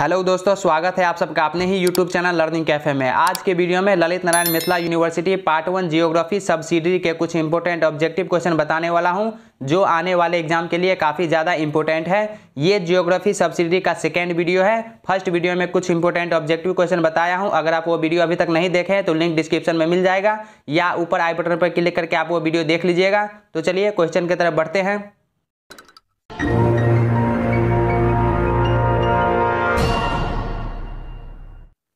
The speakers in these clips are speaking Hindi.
हेलो दोस्तों स्वागत है आप सबका अपने ही यूट्यूब चैनल लर्निंग कैफे में आज के वीडियो में Lalit Narayan Mithila university part one geography subsidy के कुछ इंपोर्टेंट ऑब्जेक्टिव क्वेश्चन बताने वाला हूं जो आने वाले एग्जाम के लिए काफ़ी ज़्यादा इंपॉर्टेंट है ये जियोग्राफी सब्सिडी का सेकेंड वीडियो है फर्स्ट वीडियो में कुछ इंपॉर्टेंट ऑब्जेक्टिव क्वेश्चन बताया हूँ अगर आप वो वीडियो अभी तक नहीं देखे तो लिंक डिस्क्रिप्शन में मिल जाएगा या ऊपर आई बटन पर क्लिक करके आप वो वीडियो देख लीजिएगा तो चलिए क्वेश्चन की तरफ बढ़ते हैं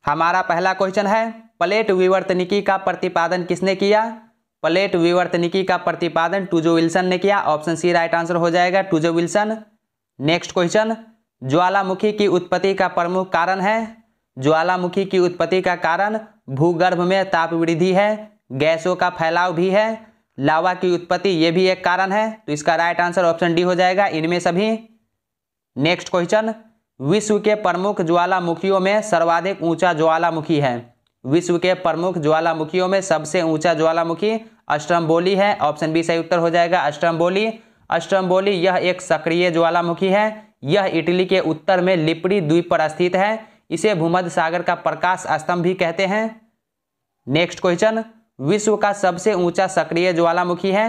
हमारा पहला क्वेश्चन है प्लेट विवर्तनिकी का प्रतिपादन किसने किया प्लेट विवर्तनिकी का प्रतिपादन टूजो विल्सन ने किया ऑप्शन सी राइट आंसर हो जाएगा टूजो विल्सन नेक्स्ट क्वेश्चन ज्वालामुखी की उत्पत्ति का प्रमुख कारण है ज्वालामुखी की उत्पत्ति का कारण भूगर्भ में ताप वृद्धि है गैसों का फैलाव भी है लावा की उत्पत्ति ये भी एक कारण है तो इसका राइट आंसर ऑप्शन डी हो जाएगा इनमें सभी नेक्स्ट क्वेश्चन विश्व के प्रमुख ज्वालामुखियों में सर्वाधिक ऊंचा ज्वालामुखी है विश्व के प्रमुख ज्वालामुखियों में सबसे ऊंचा ज्वालामुखी अष्टम्बोली है ऑप्शन बी सही उत्तर हो जाएगा अष्टम्बोली अष्टम्बोली यह एक सक्रिय ज्वालामुखी है यह इटली के उत्तर में लिपड़ी द्वीप पर स्थित है इसे भूमध सागर का प्रकाश स्तंभ भी कहते हैं नेक्स्ट क्वेश्चन विश्व का सबसे ऊंचा सक्रिय ज्वालामुखी है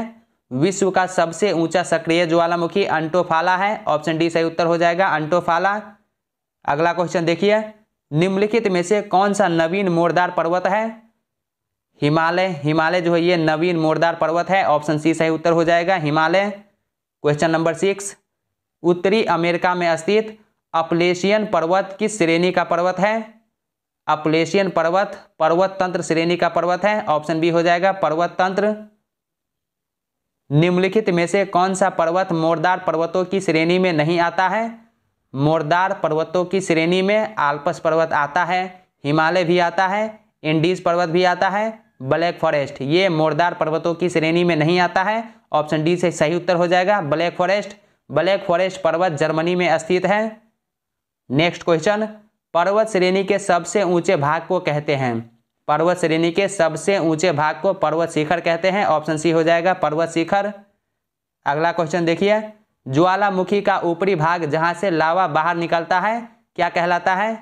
विश्व का सबसे ऊंचा सक्रिय ज्वालामुखी अंटोफाला है ऑप्शन डी सही उत्तर हो जाएगा अंटोफाला अगला क्वेश्चन देखिए निम्नलिखित में से कौन सा नवीन मोरदार पर्वत है हिमालय हिमालय जो है ये नवीन मोरदार पर्वत है ऑप्शन सी सही उत्तर हो जाएगा हिमालय क्वेश्चन नंबर सिक्स उत्तरी अमेरिका में स्थित अपलेशियन पर्वत किस श्रेणी का पर्वत है अपलेशियन पर्वत पर्वत तंत्र श्रेणी का पर्वत है ऑप्शन बी हो जाएगा पर्वत तंत्र निम्नलिखित में से कौन सा पर्वत मोरदार पर्वतों की श्रेणी में नहीं आता है मोरदार पर्वतों की श्रेणी में आल्पस पर्वत आता है हिमालय भी आता है इंडीज पर्वत भी आता है ब्लैक फॉरेस्ट ये मोरदार पर्वतों की श्रेणी में नहीं आता है ऑप्शन डी से सही उत्तर हो जाएगा ब्लैक फॉरेस्ट ब्लैक फॉरेस्ट पर्वत जर्मनी में स्थित है नेक्स्ट क्वेश्चन पर्वत श्रेणी के सबसे ऊंचे भाग को कहते हैं पर्वत श्रेणी के सबसे ऊंचे भाग को पर्वत शिखर कहते हैं ऑप्शन सी हो जाएगा पर्वत शिखर अगला क्वेश्चन देखिए ज्वालामुखी का ऊपरी भाग जहाँ से लावा बाहर निकलता है क्या कहलाता है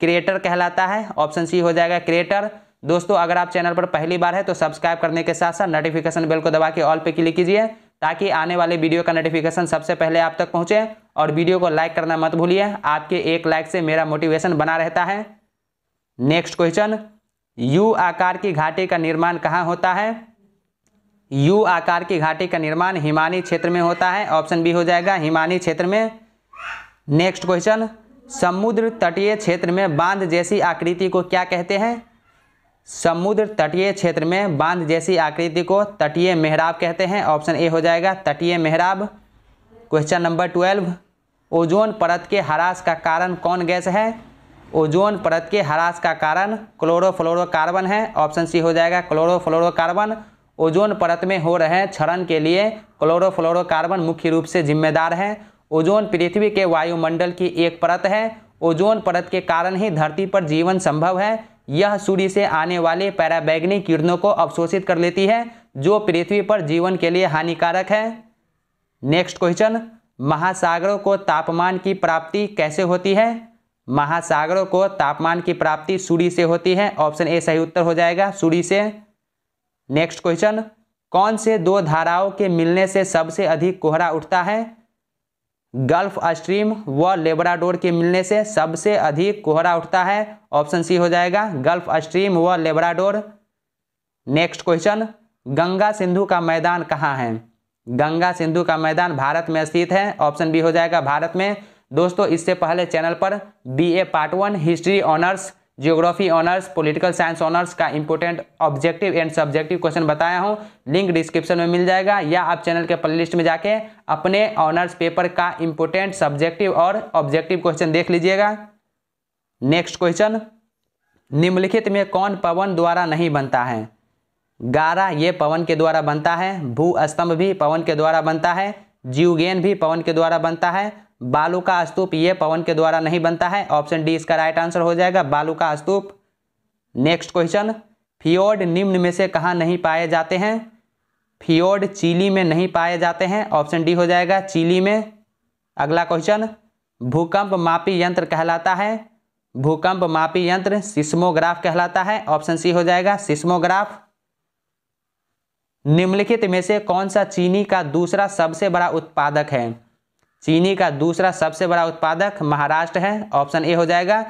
क्रिएटर कहलाता है ऑप्शन सी हो जाएगा क्रिएटर दोस्तों अगर आप चैनल पर पहली बार है तो सब्सक्राइब करने के साथ साथ नोटिफिकेशन बेल को दबा के ऑल पे क्लिक कीजिए ताकि आने वाले वीडियो का नोटिफिकेशन सबसे पहले आप तक पहुंचे और वीडियो को लाइक करना मत भूलिए आपके एक लाइक से मेरा मोटिवेशन बना रहता है नेक्स्ट क्वेश्चन यू आकार की घाटी का निर्माण कहाँ होता है यू आकार की घाटी का निर्माण हिमानी क्षेत्र में होता है ऑप्शन बी हो जाएगा हिमानी क्षेत्र में नेक्स्ट क्वेश्चन समुद्र तटीय क्षेत्र में बांध जैसी आकृति को क्या कहते हैं समुद्र तटीय क्षेत्र में बांध जैसी आकृति को तटीय मेहराब कहते हैं ऑप्शन ए हो जाएगा तटीय मेहराब क्वेश्चन नंबर ट्वेल्व ओजोन परत के हरास का कारण कौन गैस है ओजोन परत के हरास का कारण क्लोरोफ्लोरोकार्बन है ऑप्शन सी हो जाएगा क्लोरोफ्लोरोकार्बन ओजोन परत में हो रहे क्षरण के लिए क्लोरोफ्लोरोकार्बन मुख्य रूप से जिम्मेदार है ओजोन पृथ्वी के वायुमंडल की एक परत है ओजोन परत के कारण ही धरती पर जीवन संभव है यह सूर्य से आने वाले पैराबैग्निक किरणों को अवशोषित कर लेती है जो पृथ्वी पर जीवन के लिए हानिकारक है नेक्स्ट क्वेश्चन महासागरों को तापमान की प्राप्ति कैसे होती है महासागरों को तापमान की प्राप्ति सूर्य से होती है ऑप्शन ए सही उत्तर हो जाएगा सूर्य से नेक्स्ट क्वेश्चन कौन से दो धाराओं के मिलने से सबसे अधिक कोहरा उठता है गल्फ स्ट्रीम व लेबराडोर के मिलने से सबसे अधिक कोहरा उठता है ऑप्शन सी हो जाएगा गल्फ स्ट्रीम व Labrador next question Ganga Sindhu का मैदान कहाँ है गंगा सिंधु का मैदान भारत में स्थित है ऑप्शन बी हो जाएगा भारत में दोस्तों इससे पहले चैनल पर B A part one history honours geography honours political science honours का important objective and subjective question बताया हूँ लिंक डिस्क्रिप्शन में मिल जाएगा या आप चैनल के प्लेलिस्ट में जाके अपने ऑनर्स पेपर का इंपॉर्टेंट सब्जेक्टिव और ऑब्जेक्टिव क्वेश्चन देख लीजिएगा नेक्स्ट क्वेश्चन निम्नलिखित में कौन पवन द्वारा नहीं बनता है गारा ये पवन के द्वारा बनता है भू स्तंभ भी पवन के द्वारा बनता है जीवगेन भी पवन के द्वारा बनता है बालू का स्तूप ये पवन के द्वारा नहीं बनता है ऑप्शन डी इसका राइट आंसर हो जाएगा बालू का स्तूप नेक्स्ट क्वेश्चन फियोड निम्न में से कहाँ नहीं पाए जाते हैं फियोड चिली में नहीं पाए जाते हैं ऑप्शन डी हो जाएगा चिली में अगला क्वेश्चन भूकंप मापी यंत्र कहलाता है भूकंप मापी यंत्र सिस्मोग्राफ कहलाता है ऑप्शन सी हो जाएगा सिस्मोग्राफ निम्नलिखित में से कौन सा चीनी का दूसरा सबसे बड़ा उत्पादक है चीनी का दूसरा सबसे बड़ा उत्पादक महाराष्ट्र है ऑप्शन ए हो जाएगा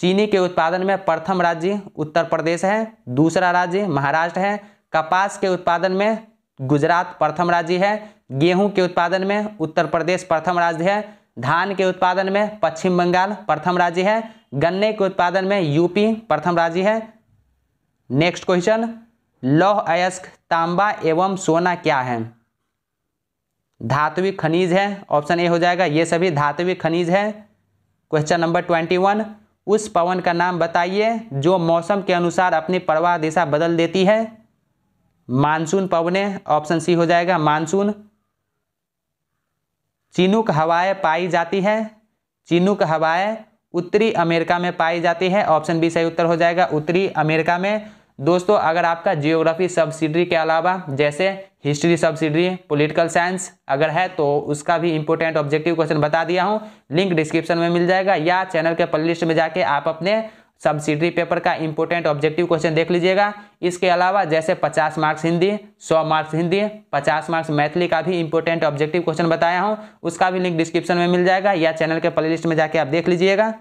चीनी के उत्पादन में प्रथम राज्य उत्तर प्रदेश है दूसरा राज्य महाराष्ट्र है कपास के उत्पादन में गुजरात प्रथम राज्य है गेहूं के उत्पादन में उत्तर प्रदेश प्रथम राज्य है धान के उत्पादन में पश्चिम बंगाल प्रथम राज्य है गन्ने के उत्पादन में यूपी प्रथम राज्य है नेक्स्ट क्वेश्चन लौह अयस्क तांबा एवं सोना क्या है धातुविक खनिज है ऑप्शन ए हो जाएगा ये सभी धातुविक खनिज है क्वेश्चन नंबर ट्वेंटी वन उस पवन का नाम बताइए जो मौसम के अनुसार अपनी प्रवाह दिशा बदल देती है मानसून पवने ऑप्शन सी हो जाएगा मानसून चिनुक हवाएं पाई जाती है चिनुक हवाएं उत्तरी अमेरिका में पाई जाती है ऑप्शन बी सही उत्तर हो जाएगा उत्तरी अमेरिका में दोस्तों अगर आपका जियोग्राफी सब्सिडरी के अलावा जैसे हिस्ट्री सब्सिडरी पॉलिटिकल साइंस अगर है तो उसका भी इंपॉर्टेंट ऑब्जेक्टिव क्वेश्चन बता दिया हूँ लिंक डिस्क्रिप्शन में मिल जाएगा या चैनल के प्लेलिस्ट में जाके आप अपने सब्सिडरी पेपर का इंपॉर्टेंट ऑब्जेक्टिव क्वेश्चन देख लीजिएगा इसके अलावा जैसे 50 marks Hindi 100 marks Hindi 50 marks Maithili का भी इंपॉर्टेंट ऑब्जेक्टिव क्वेश्चन बताया हूँ उसका भी लिंक डिस्क्रिप्शन में मिल जाएगा या चैनल के प्लेलिस्ट में जाके आप देख लीजिएगा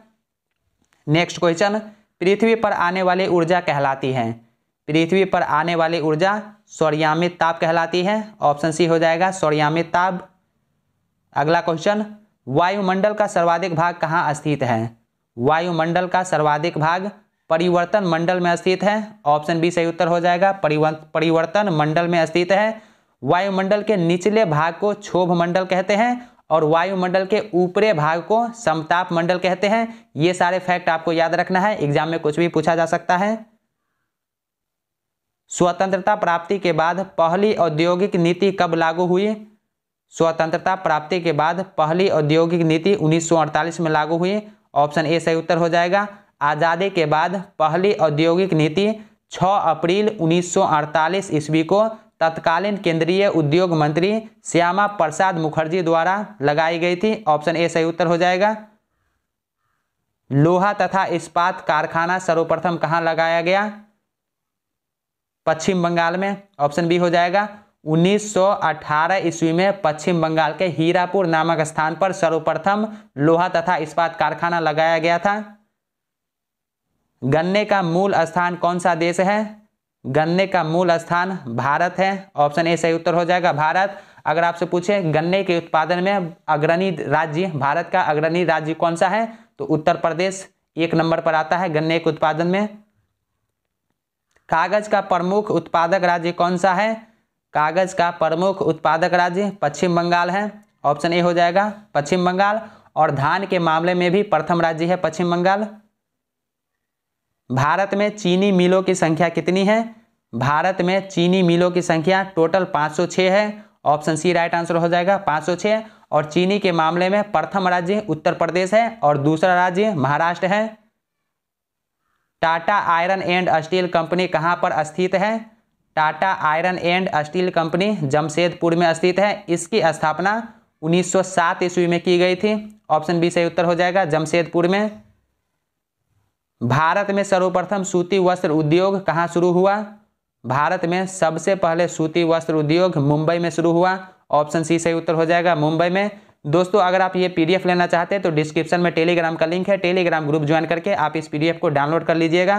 नेक्स्ट क्वेश्चन पृथ्वी पर आने वाली ऊर्जा कहलाती है पृथ्वी पर आने वाली ऊर्जा सौर्यामित ताप कहलाती है ऑप्शन सी हो जाएगा सौर्यामित ताप अगला क्वेश्चन वायुमंडल का सर्वाधिक भाग कहाँ स्थित है वायुमंडल का सर्वाधिक भाग परिवर्तन मंडल में स्थित है ऑप्शन बी सही उत्तर हो जाएगा परिवर्तन मंडल में स्थित है वायुमंडल के निचले भाग को क्षोभ मंडल कहते हैं और वायुमंडल के ऊपरे भाग को समताप मंडल कहते हैं ये सारे फैक्ट आपको याद रखना है एग्जाम में कुछ भी पूछा जा सकता है स्वतंत्रता प्राप्ति के बाद पहली औद्योगिक नीति कब लागू हुई स्वतंत्रता प्राप्ति के बाद पहली औद्योगिक नीति 1948 में लागू हुई ऑप्शन ए सही उत्तर हो जाएगा आज़ादी के बाद पहली औद्योगिक नीति 6 अप्रैल 1948 ईस्वी को तत्कालीन केंद्रीय उद्योग मंत्री श्यामा प्रसाद मुखर्जी द्वारा लगाई गई थी ऑप्शन ए सही उत्तर हो जाएगा लोहा तथा इस्पात कारखाना सर्वप्रथम कहाँ लगाया गया पश्चिम बंगाल में ऑप्शन बी हो जाएगा 1918 ईस्वी में पश्चिम बंगाल के हीरापुर नामक स्थान पर सर्वप्रथम लोहा तथा इस्पात कारखाना लगाया गया था गन्ने का मूल स्थान कौन सा देश है गन्ने का मूल स्थान भारत है ऑप्शन ए सही उत्तर हो जाएगा भारत अगर आपसे पूछे गन्ने के उत्पादन में अग्रणी राज्य भारत का अग्रणी राज्य कौन सा है तो उत्तर प्रदेश एक नंबर पर आता है गन्ने के उत्पादन में कागज का प्रमुख उत्पादक राज्य कौन सा है कागज का प्रमुख उत्पादक राज्य पश्चिम बंगाल है ऑप्शन ए हो जाएगा पश्चिम बंगाल और धान के मामले में भी प्रथम राज्य है पश्चिम बंगाल भारत में चीनी मिलों की संख्या कितनी है भारत में चीनी मिलों की संख्या टोटल 506 है ऑप्शन सी राइट आंसर हो जाएगा 506 और चीनी के मामले में प्रथम राज्य उत्तर प्रदेश है और दूसरा राज्य महाराष्ट्र है Tata iron and steel company कहाँ पर स्थित है Tata iron and steel company Jamshedpur में स्थित है इसकी स्थापना 1907 ईस्वी में की गई थी ऑप्शन बी सही उत्तर हो जाएगा जमशेदपुर में भारत में सर्वप्रथम सूती वस्त्र उद्योग कहाँ शुरू हुआ भारत में सबसे पहले सूती वस्त्र उद्योग मुंबई में शुरू हुआ ऑप्शन सी सही उत्तर हो जाएगा मुंबई में दोस्तों अगर आप ये पीडीएफ लेना चाहते हैं तो डिस्क्रिप्शन में टेलीग्राम का लिंक है टेलीग्राम ग्रुप ज्वाइन करके आप इस पीडीएफ को डाउनलोड कर लीजिएगा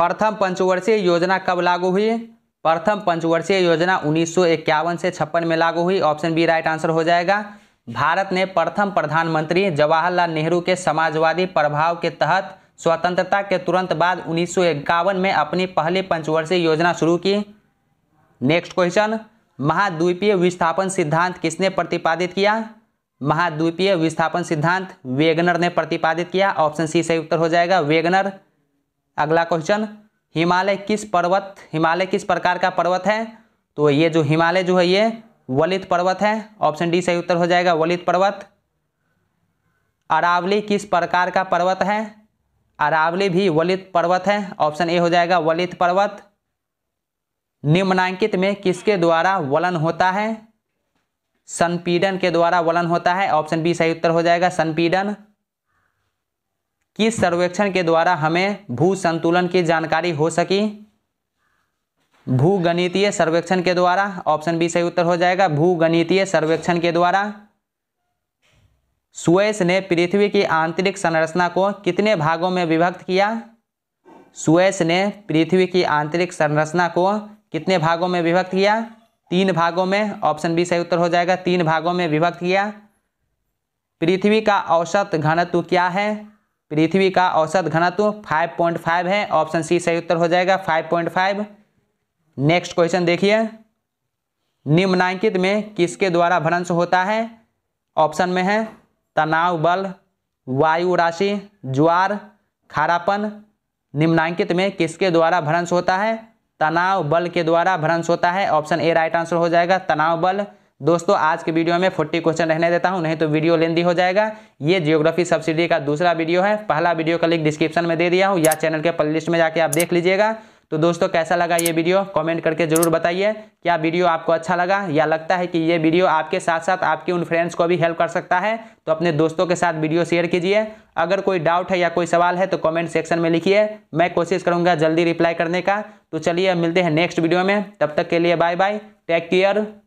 प्रथम पंचवर्षीय योजना कब लागू हुई प्रथम पंचवर्षीय योजना उन्नीस से छप्पन में लागू हुई ऑप्शन बी राइट आंसर हो जाएगा भारत ने प्रथम प्रधानमंत्री जवाहरलाल नेहरू के समाजवादी प्रभाव के तहत स्वतंत्रता के तुरंत बाद उन्नीस में अपनी पहली पंचवर्षीय योजना शुरू की नेक्स्ट क्वेश्चन महाद्वीपीय विस्थापन सिद्धांत किसने प्रतिपादित किया महाद्वीपीय विस्थापन सिद्धांत वेगनर ने प्रतिपादित किया ऑप्शन सी सही उत्तर हो जाएगा वेगनर अगला क्वेश्चन हिमालय किस पर्वत हिमालय किस प्रकार का पर्वत है तो ये जो हिमालय जो है ये वलित पर्वत है ऑप्शन डी सही उत्तर हो जाएगा वलित पर्वत अरावली किस प्रकार का पर्वत है अरावली भी वलित पर्वत है ऑप्शन ए हो जाएगा वलित पर्वत निम्नांकित में किसके द्वारा वलन होता है संपीडन के द्वारा वलन होता है ऑप्शन बी सही उत्तर हो जाएगा संपीडन किस सर्वेक्षण के द्वारा हमें भू संतुलन की जानकारी हो सकी भू गणितीय सर्वेक्षण के द्वारा ऑप्शन बी सही उत्तर हो जाएगा भूगणितीय सर्वेक्षण के द्वारा सुएस ने पृथ्वी की आंतरिक संरचना को कितने भागों में विभक्त किया सुएस ने पृथ्वी की आंतरिक संरचना को कितने भागों में विभक्त किया तीन भागों में ऑप्शन बी सही उत्तर हो जाएगा तीन भागों में विभक्त किया पृथ्वी का औसत घनत्व क्या है पृथ्वी का औसत घनत्व 5.5 है ऑप्शन सी सही उत्तर हो जाएगा 5.5 नेक्स्ट क्वेश्चन देखिए निम्नांकित में किसके द्वारा भ्रंश होता है ऑप्शन में है तनाव बल वायु राशि ज्वार खारापन निम्नांकित में किसके द्वारा भ्रंश होता है तनाव बल के द्वारा भ्रंश होता है ऑप्शन ए राइट आंसर हो जाएगा तनाव बल दोस्तों आज के वीडियो में फोर्टी क्वेश्चन रहने देता हूं नहीं तो वीडियो लेंदी हो जाएगा ये जियोग्राफी सब्सिडी का दूसरा वीडियो है पहला वीडियो का लिंक डिस्क्रिप्शन में दे दिया हूं या चैनल के प्लेलिस्ट में जाके आप देख लीजिएगा तो दोस्तों कैसा लगा ये वीडियो कमेंट करके जरूर बताइए क्या वीडियो आपको अच्छा लगा या लगता है कि ये वीडियो आपके साथ साथ आपके उन फ्रेंड्स को भी हेल्प कर सकता है तो अपने दोस्तों के साथ वीडियो शेयर कीजिए अगर कोई डाउट है या कोई सवाल है तो कमेंट सेक्शन में लिखिए मैं कोशिश करूँगा जल्दी रिप्लाई करने का तो चलिए मिलते हैं नेक्स्ट वीडियो में तब तक के लिए बाय बाय टेक केयर